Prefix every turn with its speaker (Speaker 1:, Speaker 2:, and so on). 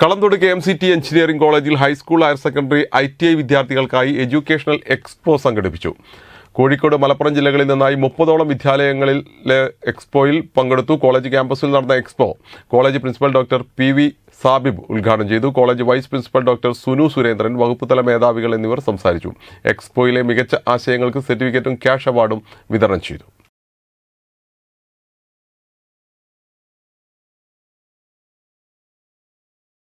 Speaker 1: കളന്തോട് K M C T engineering കോളേജിൽ high school higher secondary I T I വിദ്യാർത്ഥികൾക്കായി educational expo സംഘടിപ്പിച്ചു കോഴിക്കോട് മലപ്പുറം ജില്ലകളിൽ നിന്നായി മുപ്പതോളം വിദ്യാലയങ്ങളിലെ എക്സ്പോയിൽ പങ്കെടുത്തു കോളേജ് ക്യാമ്പസിൽ നടന്ന expo college principal doctor P V Sabib ഉദ്ഘാടനം ചെയ്തു college vice principal doctor Sunu Surendran വകുപ്പുതല മേധാവികൾ എന്നിവർ സംസാരിച്ചു എക്സ്പോയിലെ മികച്ച ആശയങ്ങൾക്ക് സർട്ടിഫിക്കറ്റും ക്യാഷ് അവാർഡും വിതരണം ചെയ്തു